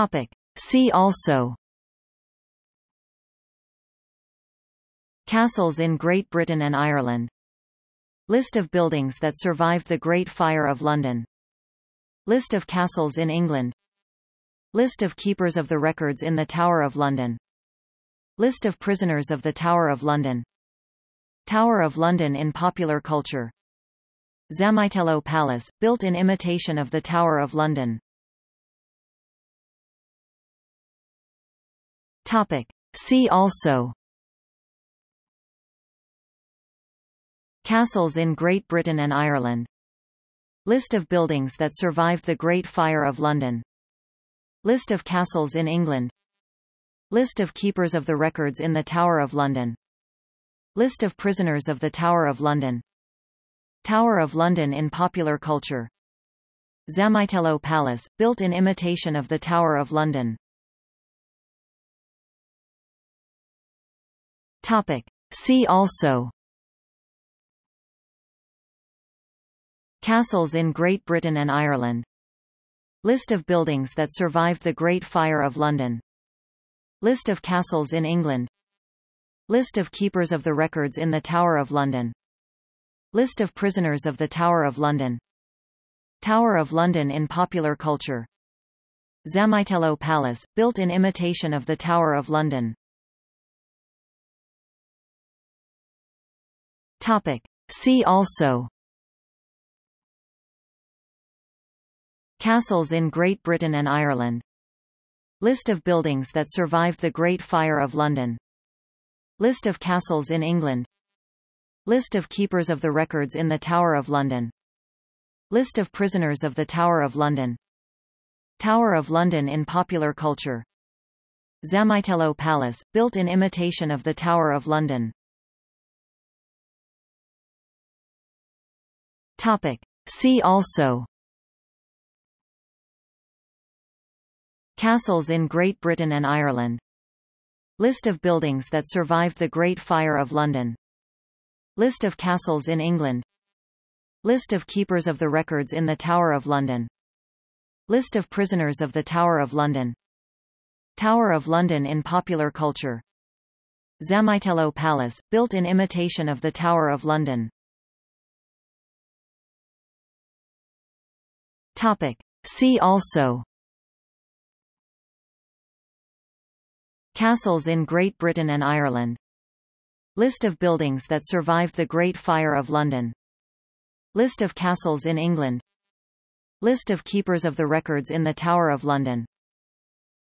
Topic. See also Castles in Great Britain and Ireland List of buildings that survived the Great Fire of London List of castles in England List of keepers of the records in the Tower of London List of prisoners of the Tower of London Tower of London in popular culture Zamitello Palace, built in imitation of the Tower of London Topic. See also Castles in Great Britain and Ireland List of buildings that survived the Great Fire of London List of castles in England List of keepers of the records in the Tower of London List of prisoners of the Tower of London Tower of London in popular culture Zamitello Palace, built in imitation of the Tower of London Topic. See also Castles in Great Britain and Ireland List of buildings that survived the Great Fire of London List of castles in England List of keepers of the records in the Tower of London List of prisoners of the Tower of London Tower of London in popular culture Zamitello Palace, built in imitation of the Tower of London Topic. See also Castles in Great Britain and Ireland List of buildings that survived the Great Fire of London List of castles in England List of keepers of the records in the Tower of London List of prisoners of the Tower of London Tower of London in popular culture Zamitello Palace, built in imitation of the Tower of London Topic. See also Castles in Great Britain and Ireland List of buildings that survived the Great Fire of London List of castles in England List of keepers of the records in the Tower of London List of prisoners of the Tower of London Tower of London in popular culture Zamitello Palace, built in imitation of the Tower of London Topic. See also Castles in Great Britain and Ireland List of buildings that survived the Great Fire of London List of castles in England List of keepers of the records in the Tower of London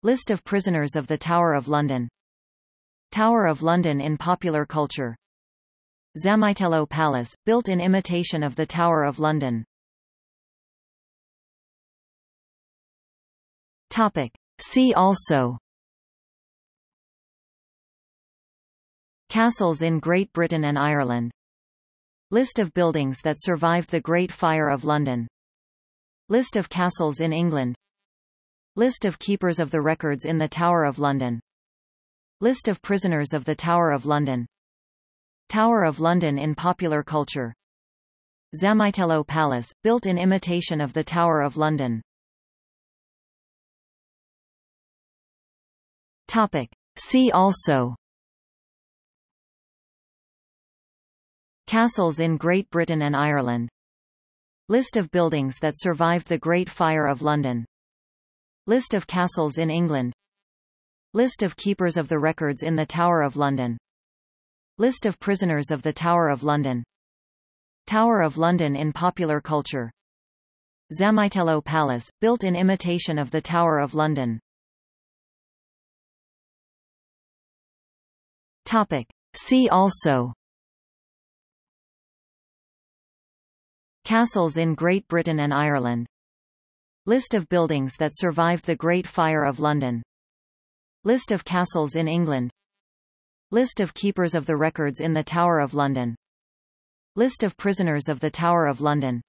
List of prisoners of the Tower of London Tower of London in popular culture Zamitello Palace, built in imitation of the Tower of London Topic. See also Castles in Great Britain and Ireland List of buildings that survived the Great Fire of London List of castles in England List of keepers of the records in the Tower of London List of prisoners of the Tower of London Tower of London in popular culture Zamitello Palace, built in imitation of the Tower of London Topic. See also Castles in Great Britain and Ireland List of buildings that survived the Great Fire of London List of castles in England List of keepers of the records in the Tower of London List of prisoners of the Tower of London Tower of London in popular culture Zamitello Palace, built in imitation of the Tower of London Topic. See also Castles in Great Britain and Ireland List of buildings that survived the Great Fire of London List of castles in England List of keepers of the records in the Tower of London List of prisoners of the Tower of London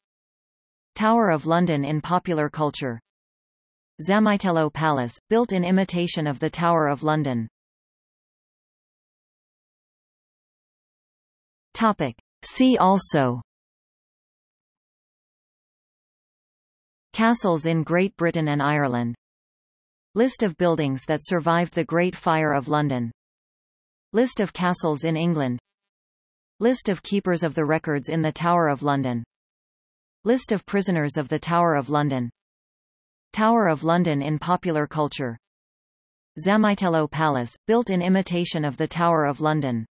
Tower of London in popular culture Zamitello Palace, built in imitation of the Tower of London Topic. See also Castles in Great Britain and Ireland List of buildings that survived the Great Fire of London List of castles in England List of keepers of the records in the Tower of London List of prisoners of the Tower of London Tower of London in popular culture Zamitello Palace, built in imitation of the Tower of London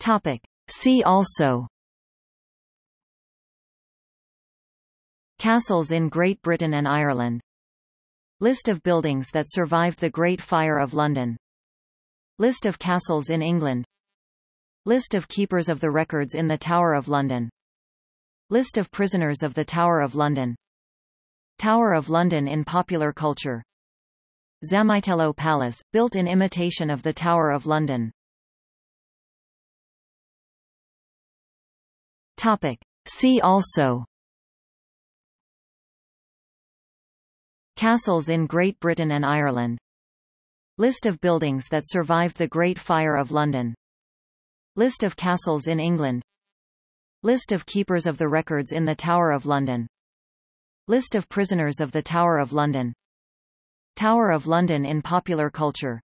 Topic. See also Castles in Great Britain and Ireland List of buildings that survived the Great Fire of London List of castles in England List of keepers of the records in the Tower of London List of prisoners of the Tower of London Tower of London in popular culture Zamitello Palace, built in imitation of the Tower of London Topic. See also Castles in Great Britain and Ireland List of buildings that survived the Great Fire of London List of castles in England List of keepers of the records in the Tower of London List of prisoners of the Tower of London Tower of London in popular culture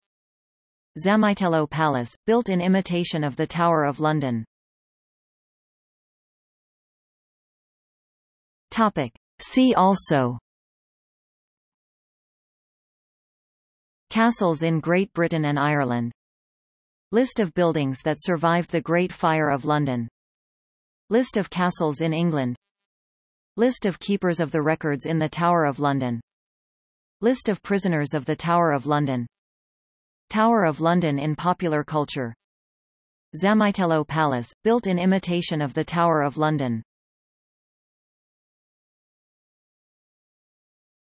Zamitello Palace, built in imitation of the Tower of London Topic. See also Castles in Great Britain and Ireland List of buildings that survived the Great Fire of London List of castles in England List of keepers of the records in the Tower of London List of prisoners of the Tower of London Tower of London in popular culture Zamitello Palace, built in imitation of the Tower of London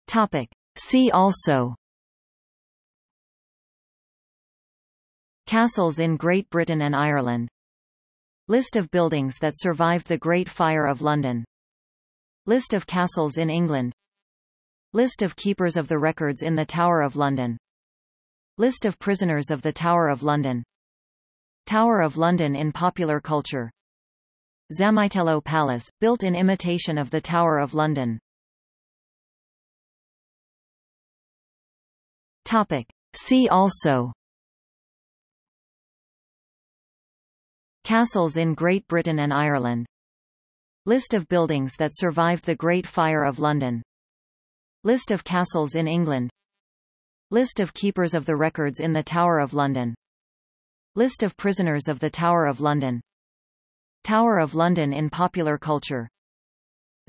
Topic. See also Castles in Great Britain and Ireland List of buildings that survived the Great Fire of London List of castles in England List of keepers of the records in the Tower of London List of prisoners of the Tower of London Tower of London in popular culture Zamitello Palace, built in imitation of the Tower of London Topic. See also Castles in Great Britain and Ireland List of buildings that survived the Great Fire of London List of castles in England List of keepers of the records in the Tower of London List of prisoners of the Tower of London Tower of London in popular culture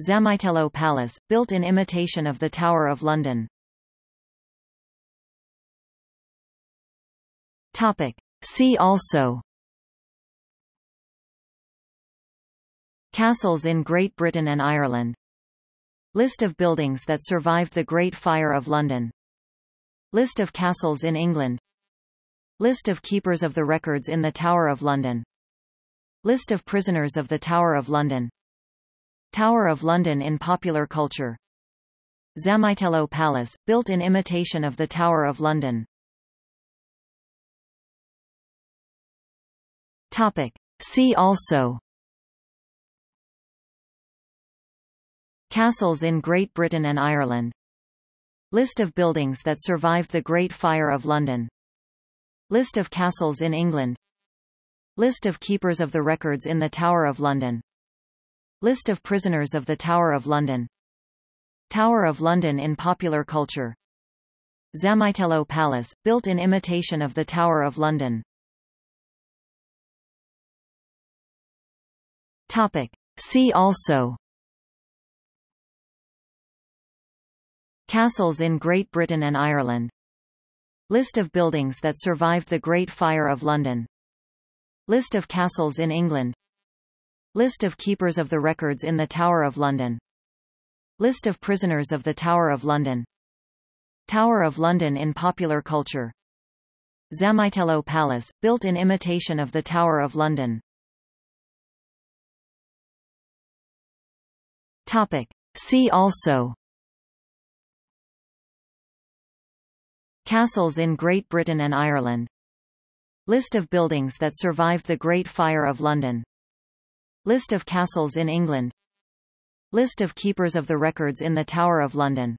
Zamitello Palace, built in imitation of the Tower of London Topic. See also Castles in Great Britain and Ireland List of buildings that survived the Great Fire of London List of castles in England List of keepers of the records in the Tower of London List of prisoners of the Tower of London Tower of London in popular culture Zamitello Palace, built in imitation of the Tower of London Topic. See also Castles in Great Britain and Ireland List of buildings that survived the Great Fire of London List of castles in England List of keepers of the records in the Tower of London List of prisoners of the Tower of London Tower of London in popular culture Zamitello Palace, built in imitation of the Tower of London Topic. See also Castles in Great Britain and Ireland List of buildings that survived the Great Fire of London List of castles in England List of keepers of the records in the Tower of London List of prisoners of the Tower of London Tower of London in popular culture Zamitello Palace, built in imitation of the Tower of London Topic. See also Castles in Great Britain and Ireland List of buildings that survived the Great Fire of London List of castles in England List of keepers of the records in the Tower of London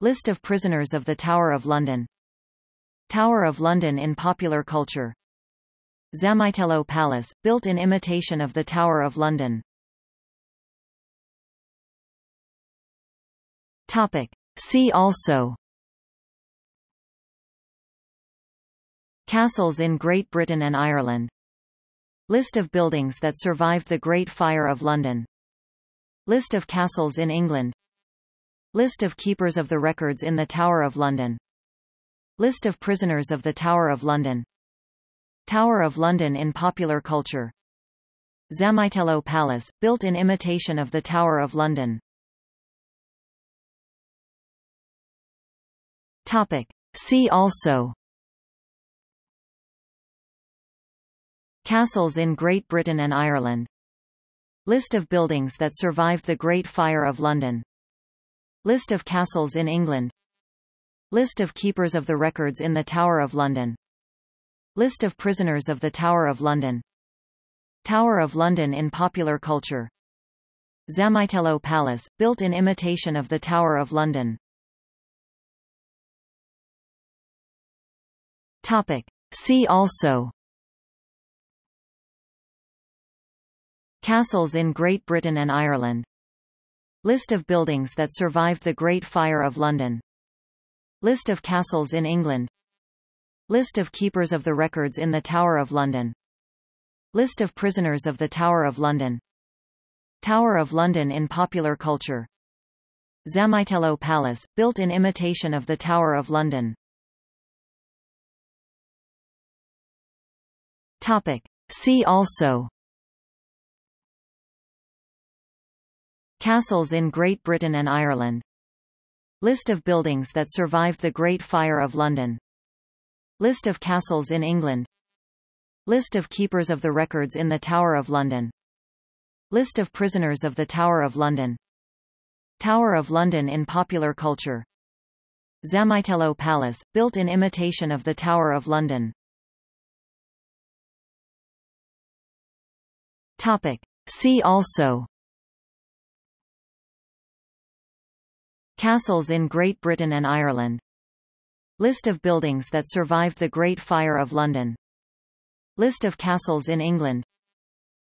List of prisoners of the Tower of London Tower of London in popular culture Zamitello Palace, built in imitation of the Tower of London Topic. See also Castles in Great Britain and Ireland List of buildings that survived the Great Fire of London List of castles in England List of keepers of the records in the Tower of London List of prisoners of the Tower of London Tower of London in popular culture Zamitello Palace, built in imitation of the Tower of London Topic. See also Castles in Great Britain and Ireland List of buildings that survived the Great Fire of London List of castles in England List of keepers of the records in the Tower of London List of prisoners of the Tower of London Tower of London in popular culture Zamitello Palace, built in imitation of the Tower of London Topic. See also Castles in Great Britain and Ireland List of buildings that survived the Great Fire of London List of castles in England List of keepers of the records in the Tower of London List of prisoners of the Tower of London Tower of London in popular culture Zamitello Palace, built in imitation of the Tower of London Topic. See also Castles in Great Britain and Ireland List of buildings that survived the Great Fire of London List of castles in England List of keepers of the records in the Tower of London List of prisoners of the Tower of London Tower of London in popular culture Zamitello Palace, built in imitation of the Tower of London Topic. See also Castles in Great Britain and Ireland List of buildings that survived the Great Fire of London List of castles in England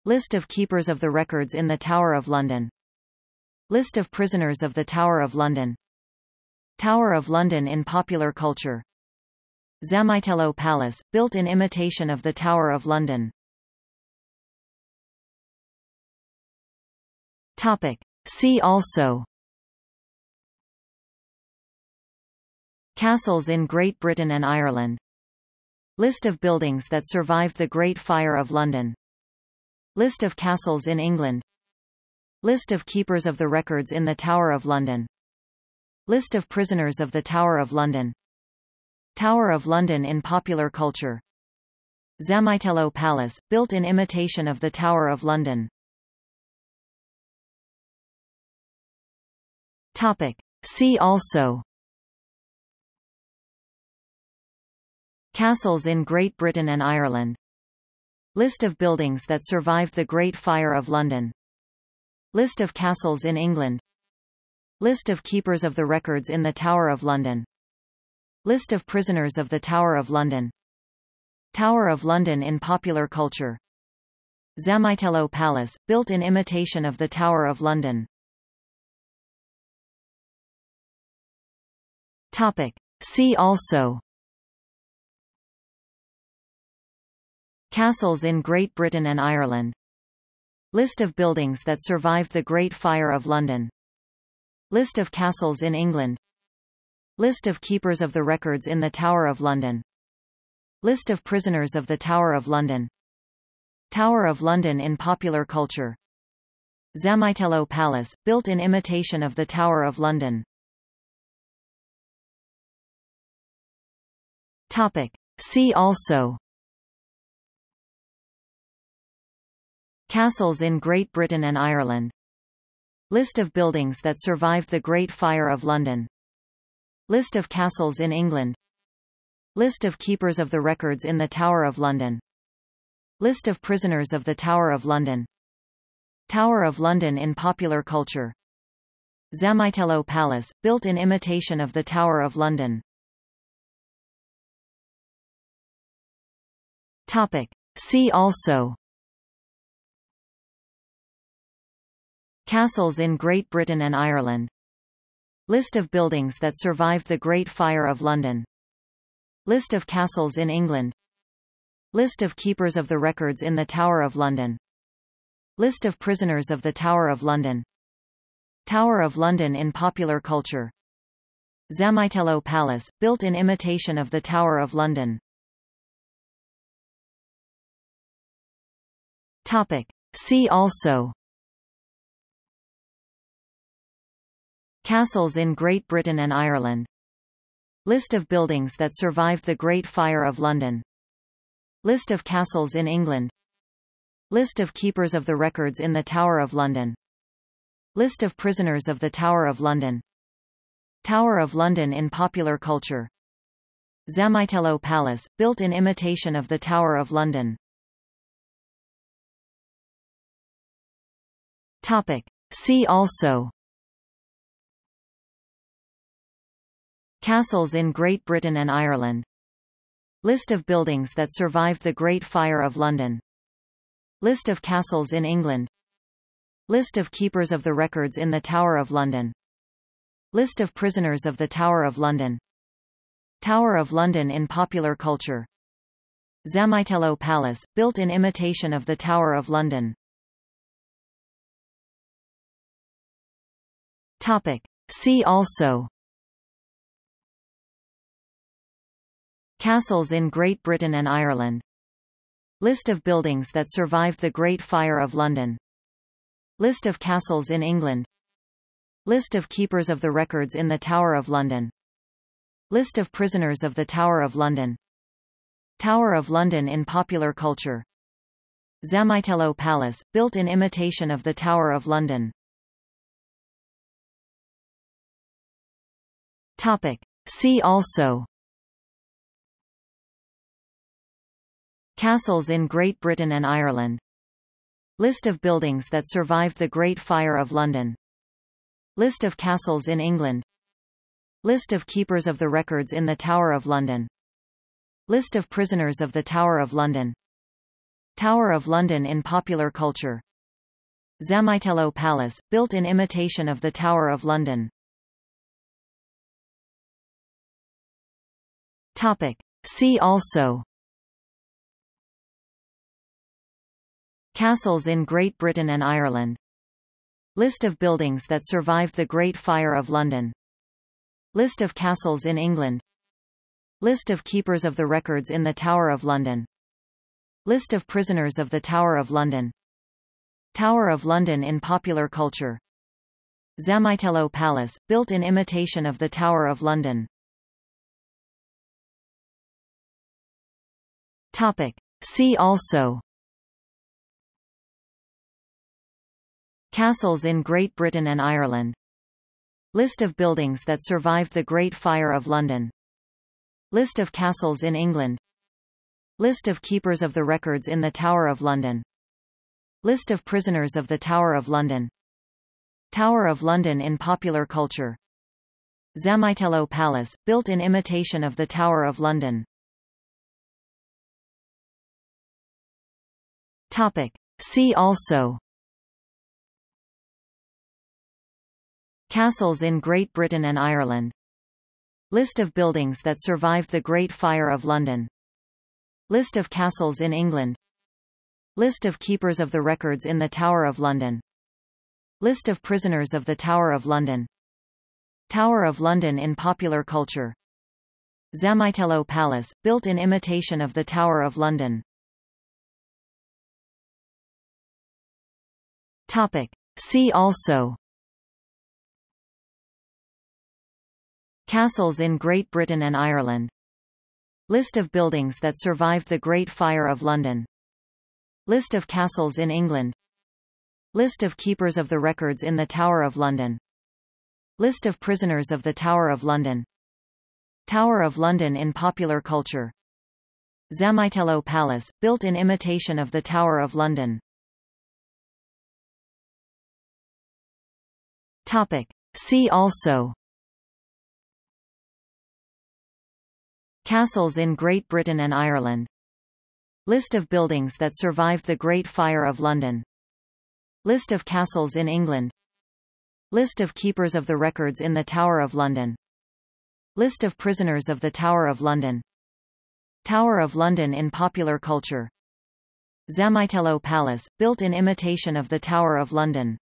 List of keepers of the records in the Tower of London List of prisoners of the Tower of London Tower of London in popular culture Zamitello Palace, built in imitation of the Tower of London Topic. See also Castles in Great Britain and Ireland List of buildings that survived the Great Fire of London List of castles in England List of keepers of the records in the Tower of London List of prisoners of the Tower of London Tower of London in popular culture Zamitello Palace, built in imitation of the Tower of London Topic. See also Castles in Great Britain and Ireland List of buildings that survived the Great Fire of London List of castles in England List of keepers of the records in the Tower of London List of prisoners of the Tower of London Tower of London in popular culture Zamitello Palace, built in imitation of the Tower of London Topic. See also Castles in Great Britain and Ireland List of buildings that survived the Great Fire of London List of castles in England List of keepers of the records in the Tower of London List of prisoners of the Tower of London Tower of London in popular culture Zamitello Palace, built in imitation of the Tower of London Topic. See also Castles in Great Britain and Ireland List of buildings that survived the Great Fire of London List of castles in England List of keepers of the records in the Tower of London List of prisoners of the Tower of London Tower of London in popular culture Zamitello Palace, built in imitation of the Tower of London Topic. See also Castles in Great Britain and Ireland List of buildings that survived the Great Fire of London List of castles in England List of keepers of the records in the Tower of London List of prisoners of the Tower of London Tower of London in popular culture Zamitello Palace, built in imitation of the Tower of London Topic. See also Castles in Great Britain and Ireland List of buildings that survived the Great Fire of London List of castles in England List of keepers of the records in the Tower of London List of prisoners of the Tower of London Tower of London in popular culture Zamitello Palace, built in imitation of the Tower of London Topic. See also Castles in Great Britain and Ireland List of buildings that survived the Great Fire of London List of castles in England List of keepers of the records in the Tower of London List of prisoners of the Tower of London Tower of London in popular culture Zamitello Palace, built in imitation of the Tower of London Topic. See also Castles in Great Britain and Ireland List of buildings that survived the Great Fire of London List of castles in England List of keepers of the records in the Tower of London List of prisoners of the Tower of London Tower of London in popular culture Zamitello Palace, built in imitation of the Tower of London Topic. See also Castles in Great Britain and Ireland List of buildings that survived the Great Fire of London List of castles in England List of keepers of the records in the Tower of London List of prisoners of the Tower of London Tower of London in popular culture Zamitello Palace, built in imitation of the Tower of London Topic. See also Castles in Great Britain and Ireland List of buildings that survived the Great Fire of London List of castles in England List of keepers of the records in the Tower of London List of prisoners of the Tower of London Tower of London in popular culture Zamitello Palace, built in imitation of the Tower of London Topic. See also Castles in Great Britain and Ireland List of buildings that survived the Great Fire of London List of castles in England List of keepers of the records in the Tower of London List of prisoners of the Tower of London Tower of London in popular culture Zamitello Palace, built in imitation of the Tower of London Topic. See also Castles in Great Britain and Ireland List of buildings that survived the Great Fire of London List of castles in England List of keepers of the records in the Tower of London List of prisoners of the Tower of London Tower of London in popular culture Zamitello Palace, built in imitation of the Tower of London Topic. See also Castles in Great Britain and Ireland List of buildings that survived the Great Fire of London List of castles in England List of keepers of the records in the Tower of London List of prisoners of the Tower of London Tower of London in popular culture Zamitello Palace, built in imitation of the Tower of London Topic. See also Castles in Great Britain and Ireland List of buildings that survived the Great Fire of London List of castles in England List of keepers of the records in the Tower of London List of prisoners of the Tower of London Tower of London in popular culture Zamitello Palace, built in imitation of the Tower of London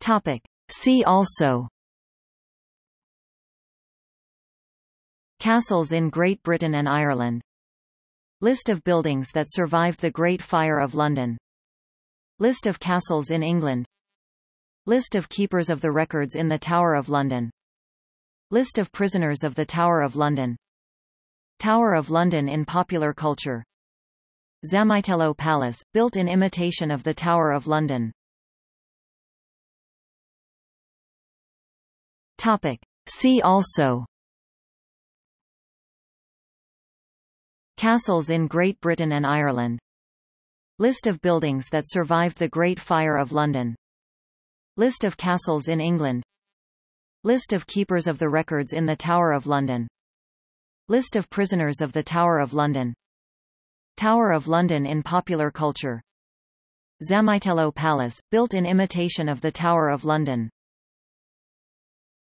Topic. See also Castles in Great Britain and Ireland List of buildings that survived the Great Fire of London List of castles in England List of keepers of the records in the Tower of London List of prisoners of the Tower of London Tower of London in popular culture Zamitello Palace, built in imitation of the Tower of London Topic. See also Castles in Great Britain and Ireland List of buildings that survived the Great Fire of London List of castles in England List of keepers of the records in the Tower of London List of prisoners of the Tower of London Tower of London in popular culture Zamitello Palace, built in imitation of the Tower of London